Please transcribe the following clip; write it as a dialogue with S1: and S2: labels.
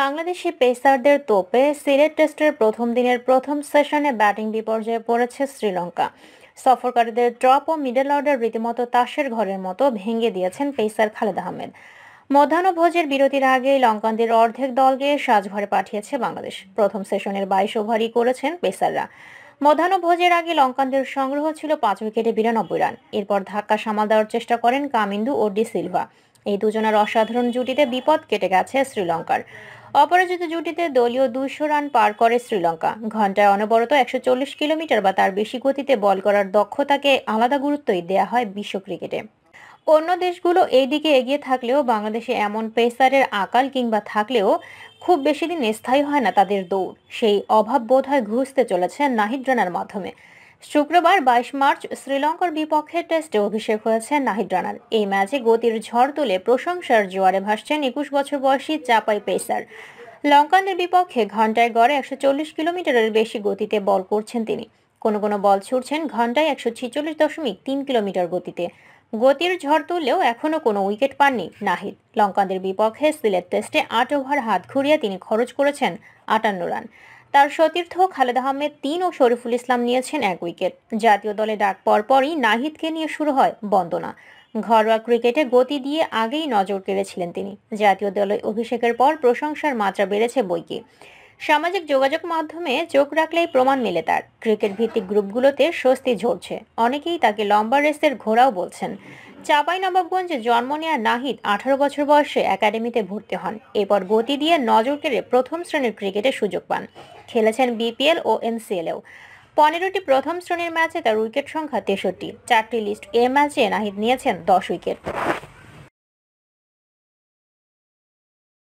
S1: বাংলাদেশি পেসারদের তোপে সিলেট টেস্টের প্রথম দিনের প্রথম সেশনে ব্যাটিং বিপর্যয়ে পড়েছে শ্রীলঙ্কা সফরকারীদের ড্রপ ও মিডল অর্ডার রীতিমতো তাসের ঘরের মতো ভেঙে দিয়েছেন পেসার খালেদ আহমেদ মধ্যাহ্নভোজের বিরতির আগে লঙ্কানদের অর্ধেক দলকে সাজঘরে পাঠিয়েছে বাংলাদেশ প্রথম সেশনের বাইশ ওভারই করেছেন পেসাররা মধ্যাহ্নভোজের আগে লঙ্কানদের সংগ্রহ ছিল পাঁচ উইকেটে বিরানব্বই রান এরপর ধাক্কা সামাল দেওয়ার চেষ্টা করেন কামিন্দু ও ডি সিলভা এই দুজনের অসাধারণ জুটিতে বিপদ কেটে গেছে শ্রীলঙ্কার অপরাজিত জুটিতে দলীয় দুইশো রান পার করে শ্রীলঙ্কা ঘন্টায় অনবরত একশো কিলোমিটার বা তার বেশি গতিতে বল করার দক্ষতাকে আলাদা গুরুত্বই দেয়া হয় বিশ্ব ক্রিকেটে অন্য দেশগুলো এই দিকে এগিয়ে থাকলেও বাংলাদেশে এমন পেসারের আকাল কিংবা থাকলেও খুব বেশি দিন স্থায়ী হয় না তাদের দৌড় সেই অভাব বোধ হয় ঘুষতে চলেছে নাহিদ রানার মাধ্যমে শুক্রবার বাইশ মার্চ শ্রীলঙ্কার বিপক্ষে টেস্টে অভিষেক হয়েছে নাহিদ রানার এই ম্যাচে গতির ঝড় তুলে প্রশংসার জোয়ারে ভাসছেন একুশ বছর বয়সী চাপাই পেসার লঙ্কানের বিপক্ষে ঘন্টায় গড়ে একশো চল্লিশ কিলোমিটারের বেশি গতিতে বল করছেন তিনি কোনো কোনো বল ছুটছেন ঘন্টায় একশো ছিচল্লিশ দশমিক তিন কিলোমিটার গতিতে গতির ঝড় তুললেও এখনও কোনো উইকেট পাননি নাহিদ লঙ্কানদের বিপক্ষে সিলেট টেস্টে আট ওভার হাত ঘুরিয়ে তিনি খরচ করেছেন আটান্ন রান তার সতীর্থ খালেদ আহমেদ তিন ও শরীফুল ইসলাম নিয়েছেন এক উইকেট জাতীয় দলে ডাক পরপরই নাহিদকে নিয়ে শুরু হয় বন্দনা ঘরোয়া ক্রিকেটে গতি দিয়ে আগেই নজর কেড়েছিলেন তিনি জাতীয় দলে অভিষেকের পর প্রশংসার মাত্রা বেড়েছে বইকে সামাজিক যোগাযোগ মাধ্যমে চোখ রাখলেই প্রমাণ মেলে তার ক্রিকেট ভিত্তিক গ্রুপগুলোতে স্বস্তি ঝরছে অনেকেই তাকে লম্বা রেসের ঘোড়াও বলছেন নবাবগঞ্জে জন্ম নেয়া নাহিদ আঠারো বছর বয়সে একাডেমিতে ভর্তি হন এরপর গতি দিয়ে নজর কেড়ে প্রথম শ্রেণীর ক্রিকেটে সুযোগ পান খেলেছেন বিপিএল ও এনসিএলেও পনেরোটি প্রথম শ্রেণীর ম্যাচে তার উইকেট সংখ্যা তেষট্টি চারটি লিস্ট এ ম্যাচে নাহিদ নিয়েছেন দশ উইকেট